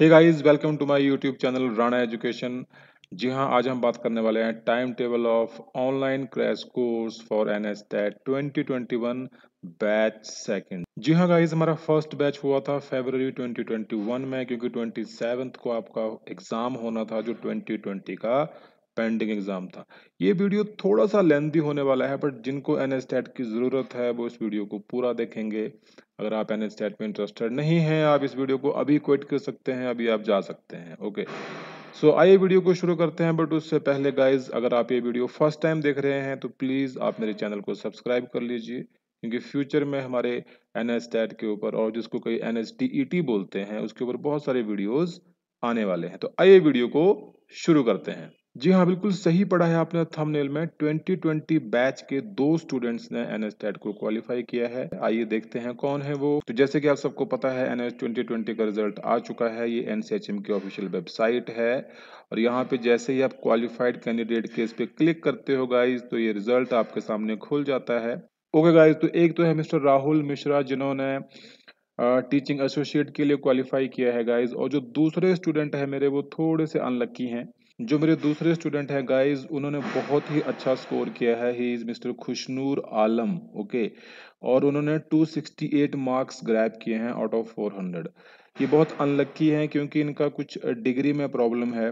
Hey guys welcome to my YouTube channel Rana education जी हाँ आज हम बात करने वाले हैं time table of online crash course for N S twenty batch second जी हाँ गाइस हमारा फर्स्ट बैच हुआ था फरवरी 2021 में क्योंकि ट्वेंटी को आपका एग्जाम होना था जो 2020 का पेंडिंग एग्जाम था ये वीडियो थोड़ा सा लेंथी होने वाला है बट जिनको एन की ज़रूरत है वो इस वीडियो को पूरा देखेंगे अगर आप एन में इंटरेस्टेड नहीं हैं आप इस वीडियो को अभी क्विट कर सकते हैं अभी आप जा सकते हैं ओके सो so, आइए वीडियो को शुरू करते हैं बट उससे पहले गाइज अगर आप ये वीडियो फर्स्ट टाइम देख रहे हैं तो प्लीज़ आप मेरे चैनल को सब्सक्राइब कर लीजिए क्योंकि फ्यूचर में हमारे एन एस के ऊपर और जिसको कई N S T E T बोलते हैं उसके ऊपर बहुत सारे वीडियोज आने वाले हैं तो आइए वीडियो को शुरू करते हैं जी हाँ बिल्कुल सही पढ़ा है आपने थंबनेल में 2020 बैच के दो स्टूडेंट्स ने एनएसटेट को क्वालिफाई किया है आइए देखते हैं कौन है वो तो जैसे कि आप सबको पता है एनएस 2020 का रिजल्ट आ चुका है ये एनसीएचएम की ऑफिशियल वेबसाइट है और यहाँ पे जैसे ही आप क्वालिफाइड कैंडिडेट के इस पे क्लिक करते हो गाइज तो ये रिजल्ट आपके सामने खुल जाता है ओके गाइज तो एक तो है मिस्टर राहुल मिश्रा जिन्होंने टीचिंग एसोसिएट के लिए क्वालिफाई किया है गाइज और जो दूसरे स्टूडेंट है मेरे वो थोड़े से अनलक्की हैं जो मेरे दूसरे स्टूडेंट हैं गाइस उन्होंने बहुत ही अच्छा स्कोर किया है he is mister Khushnoor Alam okay और उन्होंने 268 मार्क्स ग्रैप किए हैं आउट ऑफ 400 ये बहुत अनलक्की हैं क्योंकि इनका कुछ डिग्री में प्रॉब्लम है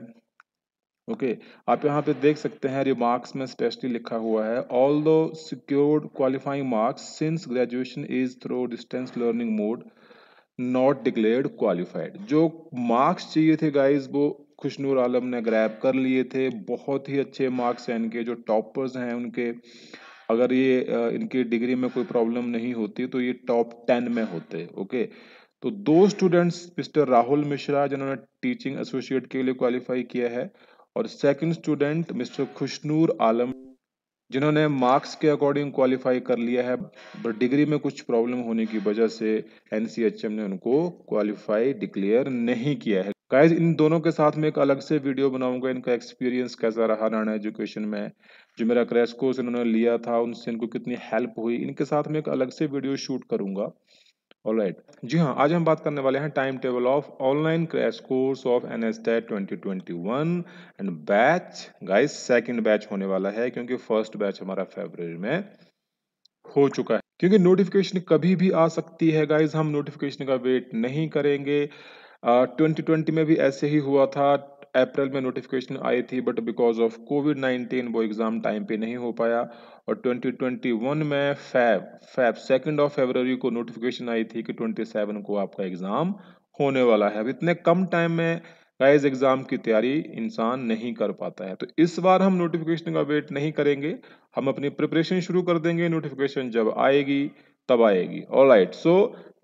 ओके okay, आप यहाँ पे देख सकते हैं रिमार्क्स में स्पेशली लिखा हुआ है all though secured qualifying marks since graduation is through distance learning mode not declared qualified जो मार्क्स चाहिए थे गाइज वो खुशनूर आलम ने ग्रैब कर लिए थे बहुत ही अच्छे मार्क्स हैं इनके जो टॉपर्स हैं उनके अगर ये इनकी डिग्री में कोई प्रॉब्लम नहीं होती तो ये टॉप टेन में होते ओके तो दो स्टूडेंट्स मिस्टर राहुल मिश्रा जिन्होंने टीचिंग एसोसिएट के लिए क्वालिफाई किया है और second student mister Khushnoor Alam जिन्होंने मार्क्स के अकॉर्डिंग क्वालिफाई कर लिया है बट डिग्री में कुछ प्रॉब्लम होने की वजह से एनसीएचएम ने उनको क्वालिफाई डिक्लेयर नहीं किया है गाइज इन दोनों के साथ में एक अलग से वीडियो बनाऊंगा इनका एक्सपीरियंस कैसा रहा नाना एजुकेशन में जो मेरा क्रैश कोर्स इन्होंने लिया था उनसे इनको कितनी हेल्प हुई इनके साथ में एक अलग से वीडियो शूट करूंगा ऑल right. जी हाँ आज हम बात करने वाले हैं time table of online crash course of N S twenty twenty one and batch guys second batch होने वाला है क्योंकि फर्स्ट बैच हमारा फेबर में हो चुका है क्योंकि नोटिफिकेशन कभी भी आ सकती है गाइज हम नोटिफिकेशन का वेट नहीं करेंगे ट्वेंटी ट्वेंटी में भी ऐसे ही हुआ था अप्रैल में नोटिफिकेशन आई थी but because of COVID nineteen वो एग्ज़ाम टाइम पे नहीं हो पाया और 2021 में fab fab second of February को नोटिफिकेशन आई थी कि 27 को आपका एग्ज़ाम होने वाला है अब इतने कम टाइम में गाइज एग्ज़ाम की तैयारी इंसान नहीं कर पाता है तो इस बार हम नोटिफिकेशन का वेट नहीं करेंगे हम अपनी प्रिपरेशन शुरू कर देंगे नोटिफिकेशन जब आएगी तब आएगी all right so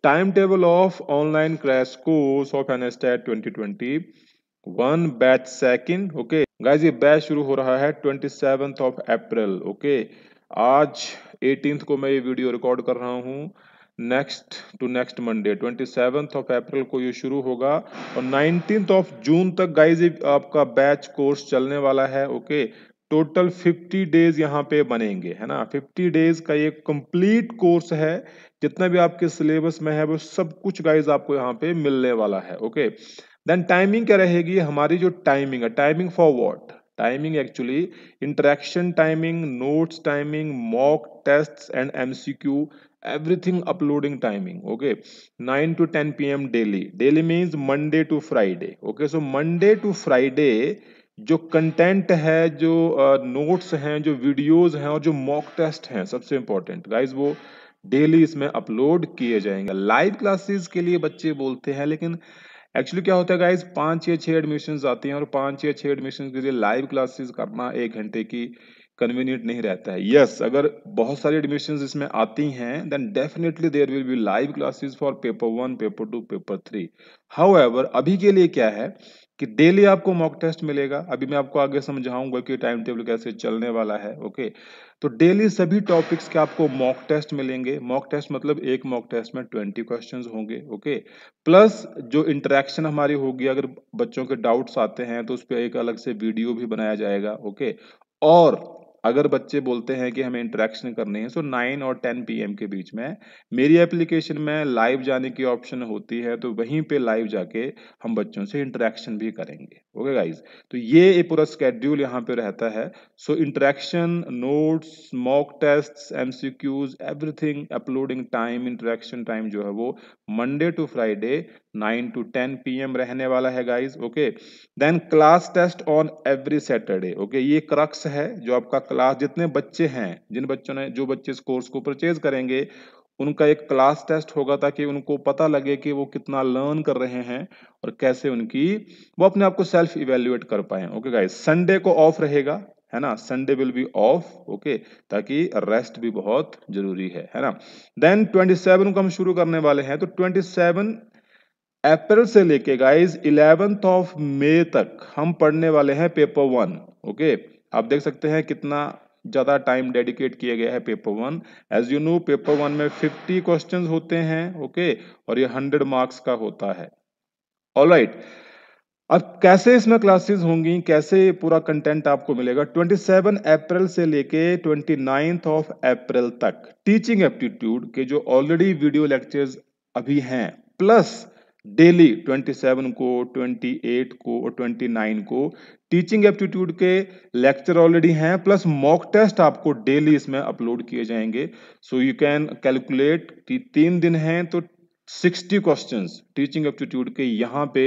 time table of online crash course of anestat 2021 batch second okay guys ये बैच शुरू हो रहा है 27th ऑफ अप्रैल ओके आज 18th को मैं ये वीडियो रिकॉर्ड कर रहा हूँ next to next Monday twenty seventh of April को ये शुरू होगा और नाइनटीन ऑफ जून तक गाइज आपका बैच कोर्स चलने वाला है ओके टोटल 50 डेज यहाँ पे बनेंगे है ना 50 डेज का ये कंप्लीट कोर्स है जितना भी आपके सिलेबस में है वो सब कुछ गाइज आपको यहाँ पे मिलने वाला है ओके देन टाइमिंग क्या रहेगी हमारी जो टाइमिंग है timing for what timing actually interaction timing notes timing mock test and MCQ everything uploading timing okay 9 to 10 pm daily daily means monday to friday okay so monday to friday जो content है जो notes uh, हैं जो videos हैं और जो mock test हैं सबसे इंपॉर्टेंट गाइज वो डेली इसमें अपलोड किए जाएंगे लाइव क्लासेस के लिए बच्चे बोलते हैं लेकिन एक्चुअली क्या होता है गाइज पांच या छह एडमिशन आती हैं और पांच या छह एडमिशन के लिए लाइव क्लासेस करना एक घंटे की कन्वीनियंट नहीं रहता है यस yes, अगर बहुत सारी एडमिशन इसमें आती हैं then definitely there will be live classes for paper one paper two paper three however अभी के लिए क्या है कि डेली आपको मॉक टेस्ट मिलेगा अभी मैं आपको आगे समझाऊंगा कि टाइम टेबल कैसे चलने वाला है ओके तो डेली सभी टॉपिक्स के आपको मॉक टेस्ट मिलेंगे मॉक टेस्ट मतलब एक मॉक टेस्ट में ट्वेंटी क्वेश्चंस होंगे ओके प्लस जो इंटरेक्शन हमारी होगी अगर बच्चों के डाउट्स आते हैं तो उस पर एक अलग से वीडियो भी बनाया जाएगा ओके और अगर बच्चे बोलते हैं कि हमें इंटरेक्शन करनी है सो तो नाइन और टेन पी के बीच में मेरी एप्लीकेशन में लाइव जाने की ऑप्शन होती है तो वहीं पे लाइव जाके हम बच्चों से इंटरेक्शन भी करेंगे ओके गाइस तो ये ये पूरा स्केड्यूल यहाँ पे रहता है so interaction notes mock test MCQs everything uploading time interaction time जो है वो Monday to Friday 9 to 10 PM रहने वाला है guys okay then class test on every Saturday okay ये क्रक्स है जो आपका क्लास जितने बच्चे हैं जिन बच्चों ने जो बच्चे इस कोर्स को परचेज करेंगे उनका एक क्लास टेस्ट होगा ताकि उनको पता लगे कि वो कितना लर्न कर रहे हैं और कैसे उनकी वो अपने आप को सेल्फ इवेल्युएट कर पाए ओके गाइस संडे को ऑफ रहेगा है ना Sunday will be off okay ताकि रेस्ट भी बहुत जरूरी है है ना देन 27 को हम शुरू करने वाले हैं तो 27 अप्रैल से लेके गाइस इलेवेंथ ऑफ मे तक हम पढ़ने वाले हैं पेपर वन ओके आप देख सकते हैं कितना ज़्यादा टाइम डेडिकेट किया गया है paper one as you know paper one में फिफ्टी क्वेश्चन होते हैं ओके okay? और ये हंड्रेड मार्क्स का होता है ऑल राइट अब कैसे इसमें क्लासेस होंगी कैसे पूरा कंटेंट आपको मिलेगा 27 अप्रैल से लेके 29 ऑफ अप्रैल तक टीचिंग एप्टीट्यूड के जो ऑलरेडी वीडियो लेक्चर्स अभी हैं प्लस डेली 27 को 28 को और 29 को टीचिंग एप्टीट्यूड के लेक्चर ऑलरेडी हैं प्लस मॉक टेस्ट आपको डेली इसमें अपलोड किए जाएंगे सो यू कैन कैलकुलेट कि तीन दिन हैं तो 60 क्वेश्चंस टीचिंग एप्टीट्यूड के यहाँ पे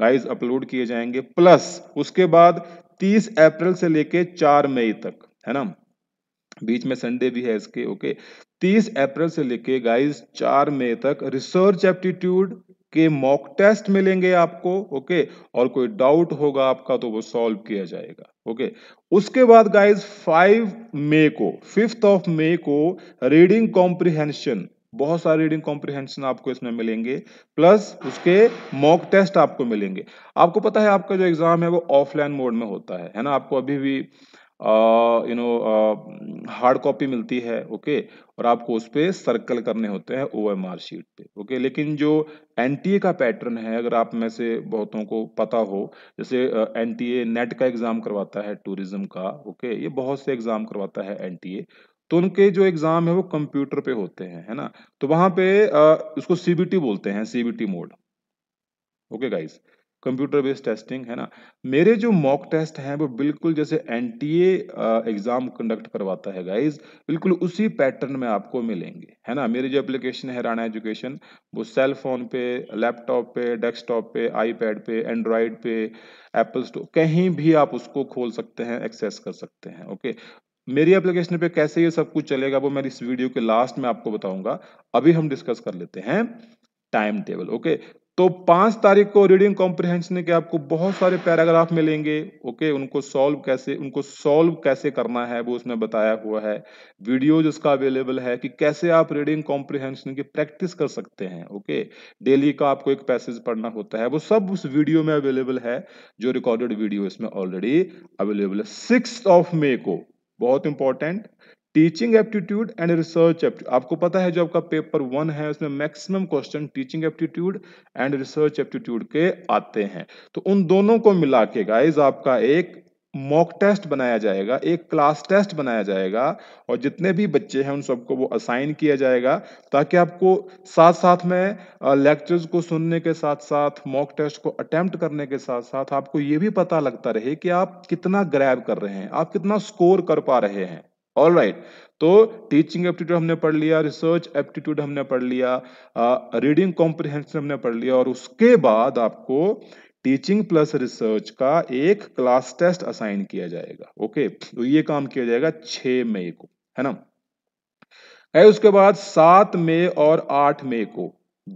गाइस अपलोड किए जाएंगे प्लस उसके बाद 30 अप्रैल से लेके 4 मई तक है ना बीच में संडे भी है इसके ओके 30 अप्रैल से लेके गाइस 4 मई तक रिसर्च एप्टीट्यूड के मॉक टेस्ट मिलेंगे आपको ओके और कोई डाउट होगा आपका तो वो सॉल्व किया जाएगा ओके उसके बाद गाइस फाइव मे को फिफ्थ ऑफ मे को रीडिंग कॉम्प्रिहेंशन बहुत सारे रीडिंग कॉम्प्रिहेंशन आपको इसमें मिलेंगे प्लस उसके मॉक टेस्ट आपको मिलेंगे आपको पता है आपका जो एग्जाम है वो ऑफलाइन मोड में होता है है ना आपको अभी भी यू नो हार्ड कॉपी मिलती है ओके okay? और आपको उस पर सर्कल करने होते हैं ओ एम आर शीट पे ओके okay? लेकिन जो एन टी ए का पैटर्न है अगर आप में से बहुतों को पता हो जैसे एन टी ए नेट का एग्ज़ाम करवाता है टूरिज्म का ओके okay? ये बहुत से एग्ज़ाम करवाता है एन टी ए तो उनके जो एग्ज़ाम है वो कंप्यूटर पे होते हैं है ना तो वहाँ पे आ, उसको सी बी टी बोलते हैं C B T mode okay guys computer based testing है ना मेरे जो मॉक टेस्ट हैं वो बिल्कुल जैसे एन एग्जाम कंडक्ट करवाता है गाइज बिल्कुल उसी पैटर्न में आपको मिलेंगे है ना मेरी जो एप्लीकेशन है राणा एजुकेशन वो सेल फोन पे लैपटॉप पे डेस्कटॉप पे आईपैड पे एंड्रॉयड पे एप्पल स्टोर कहीं भी आप उसको खोल सकते हैं एक्सेस कर सकते हैं ओके मेरी एप्लीकेशन पे कैसे ये सब कुछ चलेगा वो मैं इस वीडियो के लास्ट में आपको बताऊंगा अभी हम डिस्कस कर लेते हैं टाइम टेबल ओके तो पांच तारीख को रीडिंग कॉम्प्रिहेंशन के आपको बहुत सारे पैराग्राफ मिलेंगे ओके उनको सॉल्व कैसे उनको सॉल्व कैसे करना है वो उसमें बताया हुआ है वीडियोज उसका अवेलेबल है कि कैसे आप रीडिंग कॉम्प्रिहेंशन की प्रैक्टिस कर सकते हैं ओके डेली का आपको एक पैसेज पढ़ना होता है वो सब उस वीडियो में अवेलेबल है जो रिकॉर्डेड वीडियो इसमें ऑलरेडी अवेलेबल है सिक्स ऑफ मे को बहुत important teaching aptitude and research aptitude आपको पता है जो आपका पेपर वन है उसमें maximum question teaching aptitude and research aptitude के आते हैं तो उन दोनों को मिला के गाइज आपका एक मॉक टेस्ट बनाया जाएगा एक क्लास टेस्ट बनाया जाएगा और जितने भी बच्चे हैं उन सबको वो असाइन किया जाएगा ताकि आपको साथ साथ में लेक्चर्स को सुनने के साथ साथ मॉक टेस्ट को अटेम्प्ट करने के साथ साथ आपको ये भी पता लगता रहे कि आप कितना ग्रैब कर रहे हैं आप कितना स्कोर कर पा रहे हैं ऑल राइट तो टीचिंग एप्टीट्यूड हमने पढ़ लिया रिसर्च एप्टीट्यूड हमने पढ़ लिया रीडिंग कॉम्प्रिहेंशन हमने पढ़ लिया और उसके बाद आपको टीचिंग प्लस रिसर्च का एक क्लास टेस्ट असाइन किया जाएगा ओके तो ये काम किया जाएगा छ मई को है ना है उसके बाद सात मई और आठ मई को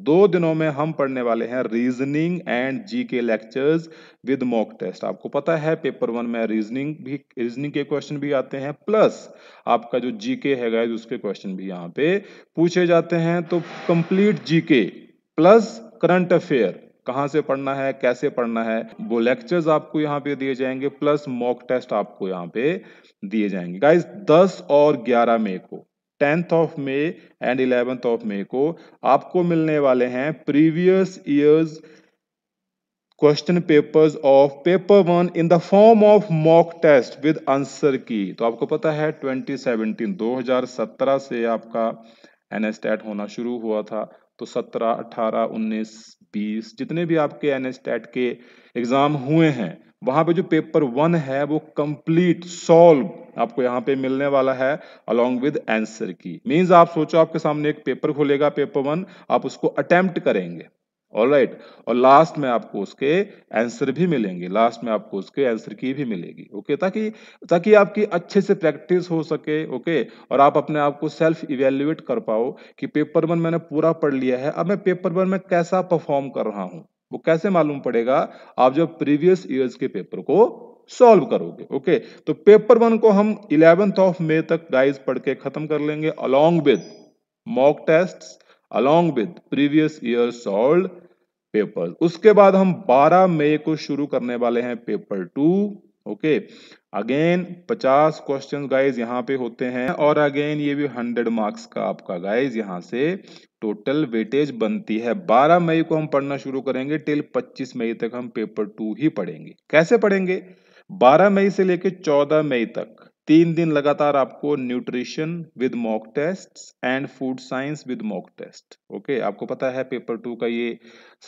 दो दिनों में हम पढ़ने वाले हैं रीजनिंग एंड जी के लेक्चर्स विद मॉक टेस्ट आपको पता है पेपर वन में रीजनिंग भी रीजनिंग के क्वेश्चन भी आते हैं प्लस आपका जो जी के है गाइज उसके क्वेश्चन भी यहाँ पे पूछे जाते हैं तो कंप्लीट जी के प्लस करंट अफेयर कहाँ से पढ़ना है कैसे पढ़ना है वो लेक्चर्स आपको यहाँ पे दिए जाएंगे प्लस मॉक टेस्ट आपको यहाँ पे दिए जाएंगे गाइज दस और ग्यारह मई को tenth of May and eleventh of May को आपको मिलने वाले हैं previous years question papers of paper one in the form of mock test with answer key तो आपको पता है 2017 2017 से आपका एनएसटेट होना शुरू हुआ था तो 17 18 19 20 जितने भी आपके एनएसटेट के एग्जाम हुए हैं वहां पे जो पेपर वन है वो कंप्लीट सॉल्व आपको यहाँ पे मिलने वाला है along with answer key means आप सोचो आपके सामने एक पेपर खुलेगा पेपर वन आप उसको अटेम्प्ट करेंगे ऑल राइट right. और लास्ट में आपको उसके आंसर भी मिलेंगे लास्ट में आपको उसके आंसर की भी मिलेगी ओके okay? ताकि ताकि आपकी अच्छे से प्रैक्टिस हो सके ओके okay? और आप अपने आप को सेल्फ इवेल्युएट कर पाओ कि पेपर वन मैंने पूरा पढ़ लिया है अब मैं पेपर वन में कैसा परफॉर्म कर रहा हूँ वो कैसे मालूम पड़ेगा आप जब प्रीवियस ईयर्स के पेपर को सॉल्व करोगे ओके तो पेपर वन को हम इलेवेंथ ऑफ मे तक गाइस पढ़ के खत्म कर लेंगे along with mock test along with previous year solve paper उसके बाद हम 12 मई को शुरू करने वाले हैं paper two okay again 50 question guys यहाँ पे होते हैं और अगेन ये भी 100 मार्क्स का आपका गाइज यहाँ से टोटल वेटेज बनती है 12 मई को हम पढ़ना शुरू करेंगे टिल 25 मई तक हम पेपर टू ही पढ़ेंगे कैसे पढ़ेंगे 12 मई से लेकर 14 मई तक तीन दिन लगातार आपको nutrition with mock test and food science with mock test okay आपको पता है पेपर टू का ये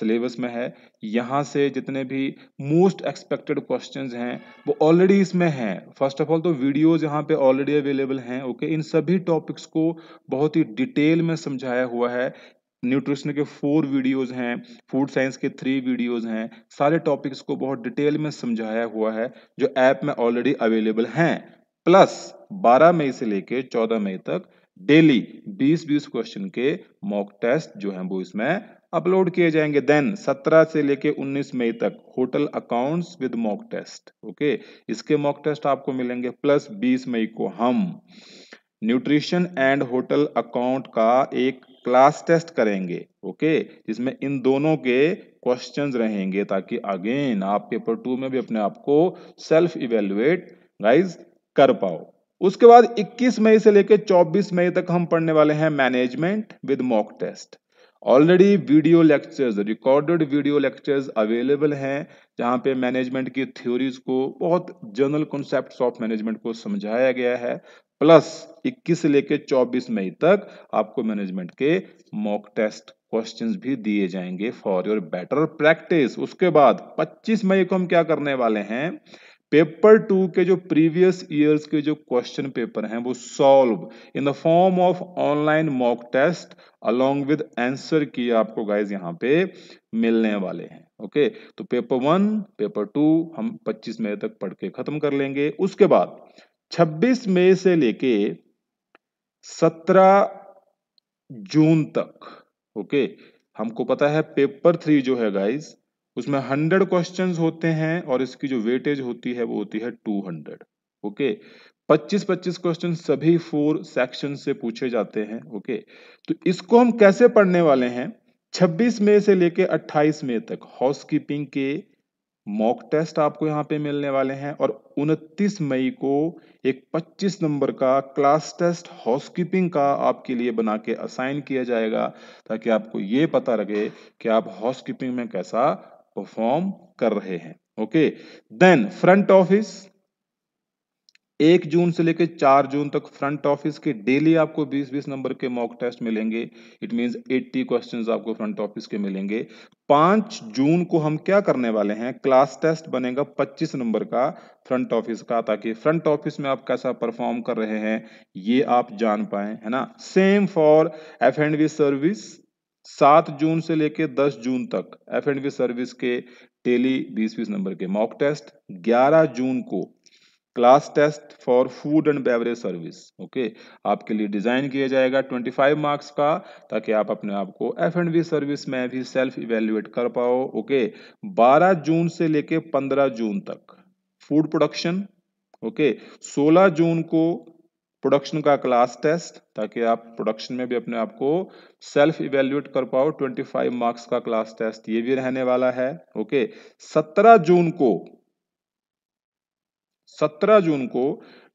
सिलेबस में है यहाँ से जितने भी मोस्ट एक्सपेक्टेड क्वेश्चंस हैं वो ऑलरेडी इसमें हैं फर्स्ट ऑफ ऑल तो वीडियोस यहाँ पे ऑलरेडी अवेलेबल हैं ओके इन सभी टॉपिक्स को बहुत ही डिटेल में समझाया हुआ है न्यूट्रिशन के फोर वीडियोस हैं फूड साइंस के थ्री वीडियोस हैं सारे टॉपिक्स को बहुत डिटेल में समझाया हुआ है जो ऐप में ऑलरेडी अवेलेबल हैं प्लस 12 मई से लेके 14 मई तक डेली 20-20 क्वेश्चन के मॉक टेस्ट जो हैं वो इसमें अपलोड किए जाएंगे देन 17 से लेके 19 मई तक hotel accounts with mock test okay इसके मॉक टेस्ट आपको मिलेंगे प्लस 20 मई को हम न्यूट्रिशन एंड होटल अकाउंट का एक क्लास टेस्ट करेंगे ओके जिसमें इन दोनों के क्वेश्चंस रहेंगे ताकि अगेन आप पेपर टू में भी अपने आप को सेल्फ इवेल्युएट गाइज कर पाओ उसके बाद 21 मई से लेकर 24 मई तक हम पढ़ने वाले हैं management with mock test already video lectures recorded video lectures available हैं जहां पे मैनेजमेंट की थ्योरीज को बहुत जनरल कॉन्सेप्ट्स ऑफ मैनेजमेंट को समझाया गया है प्लस 21 से लेकर 24 मई तक आपको मैनेजमेंट के मॉक टेस्ट क्वेश्चंस भी दिए जाएंगे फॉर योर बेटर प्रैक्टिस उसके बाद 25 मई को हम क्या करने वाले हैं पेपर टू के जो प्रीवियस ईयर्स के जो क्वेश्चन पेपर हैं वो solve in the form of online mock test along with answer key आपको गाइज यहां पे मिलने वाले हैं ओके तो पेपर वन पेपर टू हम 25 मई तक पढ़ के खत्म कर लेंगे उसके बाद 26 मई से लेके 17 जून तक ओके हमको पता है पेपर थ्री जो है गाइस उसमें 100 क्वेश्चंस होते हैं और इसकी जो वेटेज होती है वो होती है 200 ओके 25 25 क्वेश्चन सभी फोर सेक्शन से पूछे जाते हैं ओके तो इसको हम कैसे पढ़ने वाले हैं 26 मई से लेके 28 मई तक हाउस कीपिंग के मॉक टेस्ट आपको यहाँ पे मिलने वाले हैं और 29 मई को एक 25 नंबर का क्लास टेस्ट हाउस कीपिंग का आपके लिए बना के असाइन किया जाएगा ताकि आपको ये पता लगे कि आप हाउस कीपिंग में कैसा परफॉर्म कर रहे हैं ओके देन फ्रंट ऑफिस एक जून से लेकर चार जून तक फ्रंट ऑफिस के डेली आपको 20-20 नंबर के मॉक टेस्ट मिलेंगे इट मींस 80 क्वेश्चंस आपको फ्रंट ऑफिस के मिलेंगे पांच जून को हम क्या करने वाले हैं क्लास टेस्ट बनेगा 25 नंबर का फ्रंट ऑफिस का ताकि फ्रंट ऑफिस में आप कैसा परफॉर्म कर रहे हैं ये आप जान पाए है ना same for F and V service सात जून से लेकर दस जून तक एफ एंड वी सर्विस के डेली बीस बीस नंबर के मॉक टेस्ट ग्यारह जून को class test for food and beverage service okay आपके लिए डिज़ाइन किया जाएगा 25 मार्क्स का ताकि आप अपने आप को एफ एंड बी सर्विस में भी सेल्फ इवेल्युएट कर पाओ ओके okay. 12 जून से लेके 15 जून तक फूड प्रोडक्शन ओके 16 जून को प्रोडक्शन का क्लास टेस्ट ताकि आप प्रोडक्शन में भी अपने आप को सेल्फ इवेल्युएट कर पाओ 25 मार्क्स का क्लास टेस्ट ये भी रहने वाला है ओके okay. 17 जून को सत्रह जून को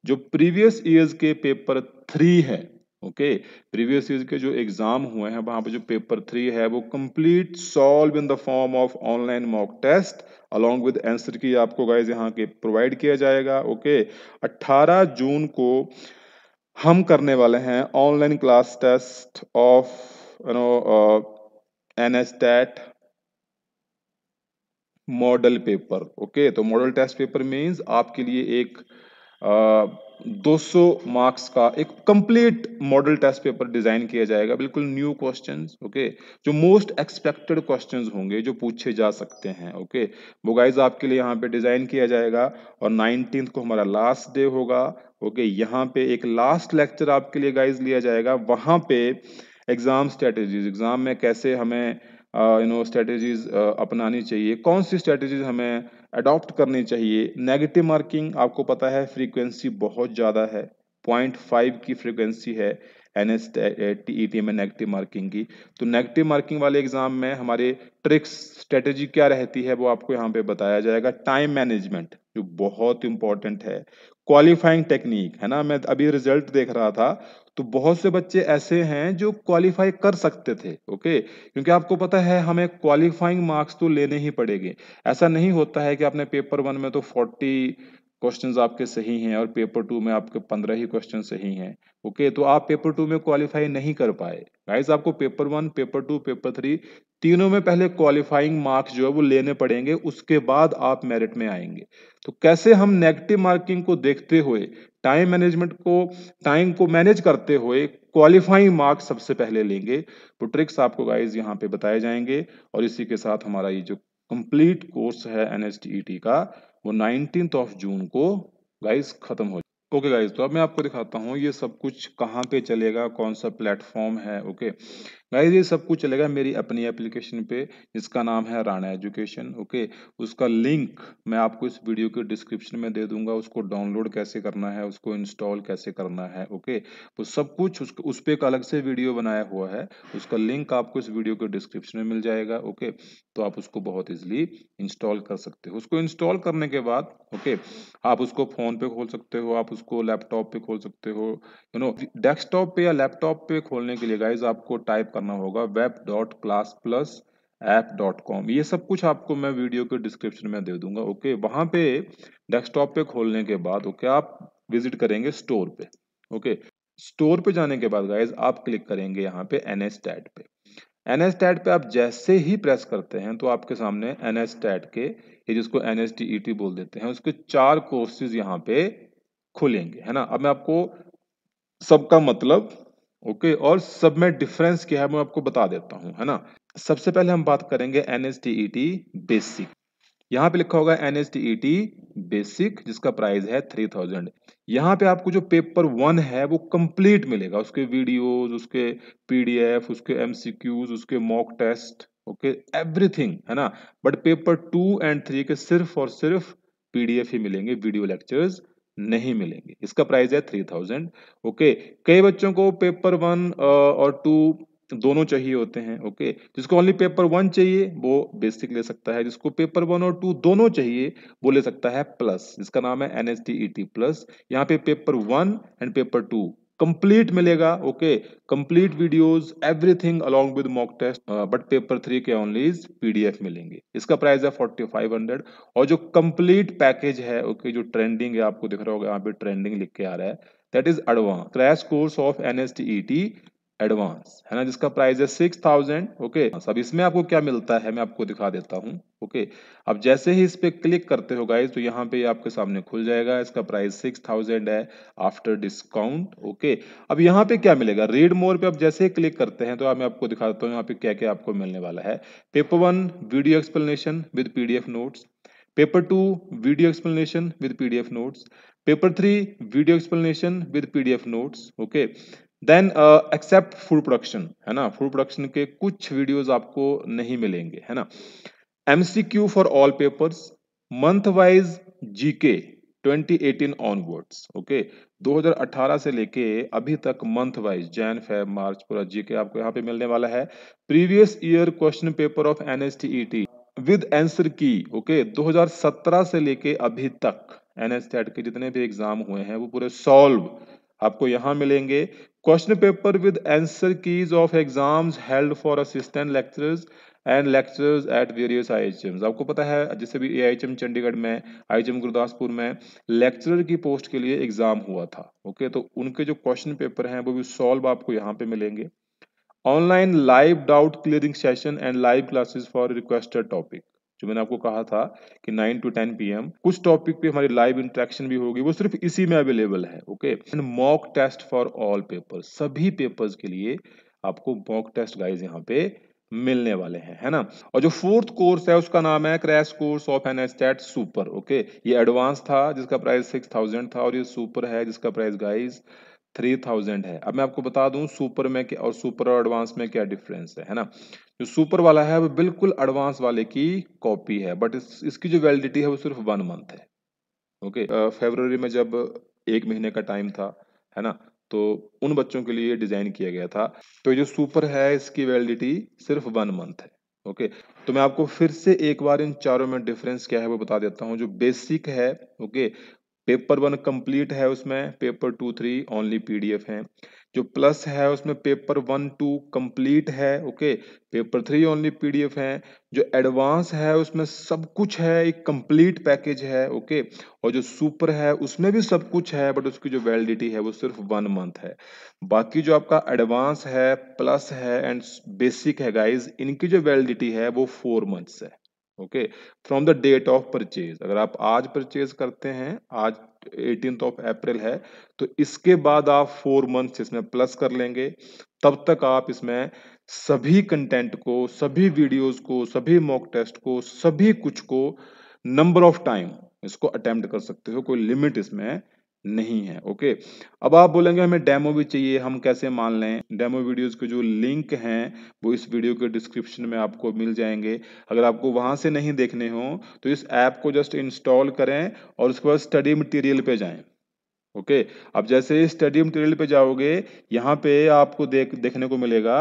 जो प्रीवियस ईयर्स के पेपर थ्री है ओके प्रीवियस ईयर के जो एग्जाम हुए हैं वहां पे जो पेपर थ्री है वो complete solve in the form of online mock test along with answer key आपको गाइज यहाँ के प्रोवाइड किया जाएगा ओके okay. 18 जून को हम करने वाले हैं online class test of you know N S TET model paper okay तो मॉडल टेस्ट पेपर मीन्स आपके लिए एक आ, 200 मार्क्स का एक complete model test paper design किया जाएगा बिल्कुल न्यू क्वेश्चंस ओके जो मोस्ट एक्सपेक्टेड क्वेश्चंस होंगे जो पूछे जा सकते हैं ओके वो गाइज आपके लिए यहाँ पे डिजाइन किया जाएगा और नाइनटीन को हमारा लास्ट डे होगा ओके यहाँ पे एक लास्ट लेक्चर आपके लिए गाइज लिया जाएगा वहाँ पे एग्जाम स्ट्रेटेजीज एग्जाम में कैसे हमें यू नो स्ट्रेटजीज अपनानी चाहिए कौन सी स्ट्रेटजीज हमें अडॉप्ट करनी चाहिए नेगेटिव मार्किंग आपको पता है फ्रीक्वेंसी बहुत ज़्यादा है पॉइंट फाइव की फ्रीक्वेंसी है एन एस टी में नेगेटिव मार्किंग की तो नेगेटिव मार्किंग वाले एग्जाम में हमारे ट्रिक्स स्ट्रेटजी क्या रहती है वो आपको यहाँ पे बताया जाएगा टाइम मैनेजमेंट जो बहुत इंपॉर्टेंट है क्वालिफाइंग टेक्निक है ना मैं अभी रिजल्ट देख रहा था तो बहुत से बच्चे ऐसे हैं जो क्वालिफाई कर सकते थे ओके क्योंकि आपको पता है हमें क्वालिफाइंग मार्क्स तो लेने ही पड़ेंगे ऐसा नहीं होता है कि आपने पेपर वन में तो फोर्टी क्वेश्चंस आपके सही हैं और पेपर टू में आपके पंद्रह ही क्वेश्चन सही हैं ओके तो आप पेपर टू में क्वालिफाई नहीं कर पाए गाइज आपको paper one paper two paper three तीनों में पहले क्वालिफाइंग मार्क्स जो है वो लेने पड़ेंगे उसके बाद आप मेरिट में आएंगे तो कैसे हम नेगेटिव मार्किंग को देखते हुए टाइम मैनेजमेंट को टाइम को मैनेज करते हुए क्वालिफाइंग मार्क्स सबसे पहले लेंगे तो ट्रिक्स आपको गाइज यहाँ पे बताए जाएंगे और इसी के साथ हमारा ये जो कंप्लीट कोर्स है एन e का वो नाइनटीन ऑफ जून को गाइज खत्म हो ओके गाइज तो अब मैं आपको दिखाता हूँ ये सब कुछ कहाँ पे चलेगा कौन सा प्लेटफॉर्म है ओके okay? गाइज ये सब कुछ चलेगा मेरी अपनी एप्लीकेशन पे जिसका नाम है राणा एजुकेशन ओके उसका लिंक मैं आपको इस वीडियो के डिस्क्रिप्शन में दे दूंगा उसको डाउनलोड कैसे करना है उसको इंस्टॉल कैसे करना है ओके तो सब कुछ उस, उस पर एक अलग से वीडियो बनाया हुआ है उसका लिंक आपको इस वीडियो के डिस्क्रिप्शन में मिल जाएगा ओके तो आप उसको बहुत ईजिली इंस्टॉल कर सकते हो उसको इंस्टॉल करने के बाद ओके आप उसको फ़ोन पे खोल सकते हो आप उसको लैपटॉप पे खोल सकते हो यू नो डेस्कटॉप पे या लैपटॉप पे खोलने के लिए गाइज आपको टाइप करना होगा web dot class plus app dot com ये सब कुछ आपको मैं वीडियो के डिस्क्रिप्शन में दे दूंगा ओके वहाँ पे डेस्कटॉप पे खोलने के बाद ओके आप विजिट करेंगे स्टोर पे ओके स्टोर पे जाने के बाद गाइज आप क्लिक करेंगे यहाँ पे एन एस टैट पे एन एस टैट पे आप जैसे ही प्रेस करते हैं तो आपके सामने एन एस टैट के ये जिसको N S T E T बोल देते हैं उसके चार कोर्सेज यहाँ पे खुलेंगे है ना अब मैं आपको सबका मतलब ओके और सब में डिफरेंस क्या है मैं आपको बता देता हूं है ना सबसे पहले हम बात करेंगे N S T E T basic यहाँ पे लिखा होगा N S T E T basic जिसका प्राइस है थ्री थाउजेंड यहाँ पे आपको जो पेपर वन है वो कंप्लीट मिलेगा उसके वीडियोस उसके पीडीएफ उसके एमसीक्यूज उसके मॉक टेस्ट ओके एवरीथिंग है ना but paper two and three के सिर्फ और सिर्फ पीडीएफ ही मिलेंगे वीडियो लेक्चर्स नहीं मिलेंगे इसका प्राइस है थ्री थाउजेंड ओके कई बच्चों को पेपर वन और टू दोनों चाहिए होते हैं ओके जिसको ओनली पेपर वन चाहिए वो बेसिक ले सकता है जिसको पेपर वन और टू दोनों चाहिए वो ले सकता है प्लस जिसका नाम है N S T E T plus यहाँ पे paper one and paper two complete मिलेगा okay complete videos everything along with mock test but paper three के ओनली पीडीएफ मिलेंगे इसका प्राइस है फोर्टी फाइव हंड्रेड और जो कंप्लीट पैकेज है ओके okay, जो ट्रेंडिंग है आपको दिख रहा होगा यहाँ पे ट्रेंडिंग लिख के आ रहा है that is advance crash course of N S T E T advance है ना जिसका प्राइस है सिक्स थाउजेंड ओके अब इसमें आपको क्या मिलता है मैं आपको दिखा देता हूँ ओके अब जैसे ही इस पर क्लिक करते हो गाइज तो यहाँ पे आपके सामने खुल जाएगा इसका प्राइस सिक्स थाउजेंड है आफ्टर डिस्काउंट ओके अब यहाँ पे क्या मिलेगा रीड मोर पे आप जैसे ही क्लिक करते हैं तो मैं आपको दिखा देता हूँ यहाँ पे क्या क्या आपको मिलने वाला है paper one video explanation with PDF notes paper two video explanation with PDF notes paper three video explanation with PDF notes okay then except food production है ना फूड प्रोडक्शन के कुछ वीडियोज आपको नहीं मिलेंगे है ना MCQ for all papers month wise GK 2018 onwards okay 2018 से लेके अभी तक month wise Jan Feb March पूरा जीके आपको यहाँ पे मिलने वाला है previous year question paper of N NSTET with answer key okay 2017 से लेके अभी तक एनएसटेट e के जितने भी एग्जाम हुए हैं वो पूरे सॉल्व आपको यहाँ मिलेंगे question paper with answer keys of exams held for assistant lecturers and lecturers at various IHMs आपको पता है जैसे भी एआईएचएम चंडीगढ़ में आईएचएम गुरदासपुर में लेक्चरर की पोस्ट के लिए एग्जाम हुआ था ओके तो उनके जो क्वेश्चन पेपर हैं वो भी सॉल्व आपको यहाँ पे मिलेंगे online live doubt clearing session and live classes for requested topic जो मैंने आपको कहा था कि 9 टू 10 पीएम कुछ टॉपिक पे हमारी लाइव इंट्रैक्शन भी होगी वो सिर्फ इसी में अवेलेबल है okay and mock test for all paper सभी पेपर्स के लिए आपको मॉक टेस्ट गाइज यहाँ पे मिलने वाले हैं है ना और जो फोर्थ कोर्स है उसका नाम है crash course of N estate super okay ये एडवांस था जिसका प्राइस सिक्स थाउजेंड था और ये सुपर है जिसका प्राइस गाइस थ्री थाउजेंड है अब मैं आपको बता दूं सुपर में क्या और सुपर और एडवांस में क्या डिफरेंस है है ना जो सुपर वाला है वो बिल्कुल एडवांस वाले की कॉपी है बट इस, इसकी जो वैलिडिटी है वो सिर्फ वन मंथ है ओके okay? फेबररी uh, में जब एक महीने का टाइम था है ना तो उन बच्चों के लिए डिजाइन किया गया था तो जो सुपर है इसकी वैलिडिटी सिर्फ वन मंथ है ओके okay? तो मैं आपको फिर से एक बार इन चारों में डिफरेंस क्या है वो बता देता हूँ जो बेसिक है okay okay? Paper one complete है उसमें paper two three only PDF है जो प्लस है उसमें पेपर वन टू कंप्लीट है okay paper three only PDF है जो एडवांस है उसमें सब कुछ है एक कंप्लीट पैकेज है ओके और जो सुपर है उसमें भी सब कुछ है बट उसकी जो वैलिडिटी है वो सिर्फ वन मंथ है बाकी जो आपका एडवांस है प्लस है एंड बेसिक है गाइज इनकी जो वैलिडिटी है वो फोर मंथ्स है okay from the date of purchase अगर आप आज परचेज करते हैं आज एटीन ऑफ अप्रैल है तो इसके बाद आप फोर मंथ इसमें प्लस कर लेंगे तब तक आप इसमें सभी कंटेंट को सभी वीडियोस को सभी मॉक टेस्ट को सभी कुछ को नंबर ऑफ टाइम इसको अटेम्प्ट कर सकते हो कोई लिमिट इसमें नहीं है ओके अब आप बोलेंगे हमें डेमो भी चाहिए हम कैसे मान लें डेमो वीडियोस के जो लिंक हैं वो इस वीडियो के डिस्क्रिप्शन में आपको मिल जाएंगे अगर आपको वहां से नहीं देखने हो तो इस ऐप को जस्ट इंस्टॉल करें और उसके बाद स्टडी मटेरियल पे जाएं ओके okay. अब जैसे स्टडी मटेरियल पे जाओगे यहाँ पे आपको देख देखने को मिलेगा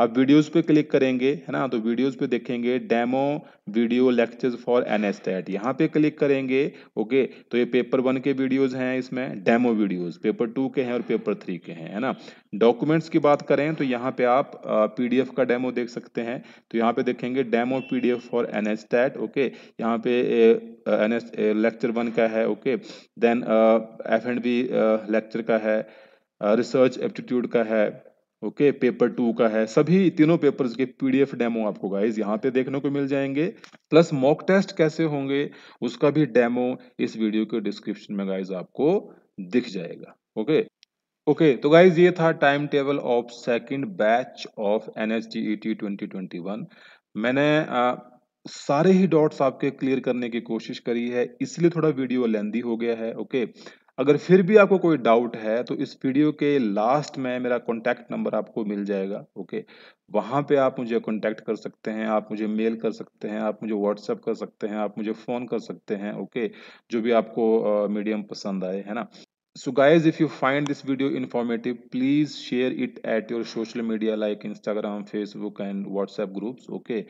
आप वीडियोस पे क्लिक करेंगे है ना तो वीडियोस पे देखेंगे demo video lectures for N यहाँ पे क्लिक करेंगे ओके okay. तो ये पेपर वन के वीडियोस हैं इसमें डेमो वीडियोस पेपर टू के हैं और पेपर थ्री के हैं है ना डॉक्यूमेंट्स की बात करें तो यहाँ पे आप पीडीएफ का डेमो देख सकते हैं तो यहाँ पे देखेंगे demo PDF for N H TET okay यहाँ पे एन लेक्चर वन का है ओके then F and B lecture का है रिसर्च एप्टीट्यूड का है ओके पेपर टू का है सभी तीनों पेपर्स के पीडीएफ डेमो आपको गाइज यहाँ पे देखने को मिल जाएंगे प्लस मॉक टेस्ट कैसे होंगे उसका भी डेमो इस वीडियो के डिस्क्रिप्शन में गाइज आपको दिख जाएगा ओके ओके तो गाइज ये था time table of second batch of N H E T twenty twenty one मैंने आ, सारे ही डॉट्स आपके क्लियर करने की कोशिश करी है इसलिए थोड़ा वीडियो लेंदी हो गया है ओके अगर फिर भी आपको कोई डाउट है तो इस वीडियो के लास्ट में मेरा कॉन्टैक्ट नंबर आपको मिल जाएगा ओके वहाँ पे आप मुझे कॉन्टैक्ट कर सकते हैं आप मुझे मेल कर सकते हैं आप मुझे व्हाट्सअप कर सकते हैं आप मुझे फ़ोन कर सकते हैं ओके जो भी आपको मीडियम पसंद आए है ना so guys if you find this video informative please share it at your social media like instagram facebook and whatsapp groups okay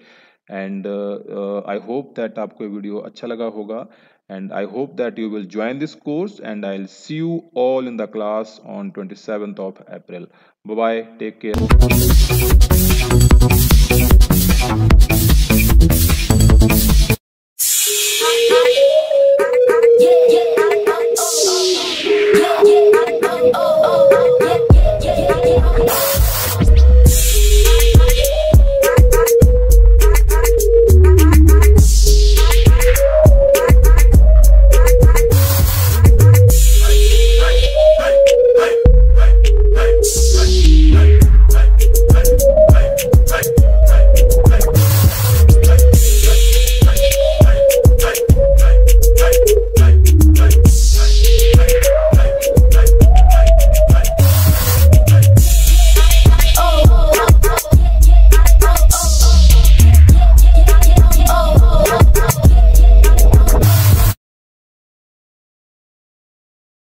and uh, uh, i hope that aapko video acha laga hoga and i hope that you will join this course and i'll see you all in the class on 27th of april bye bye take care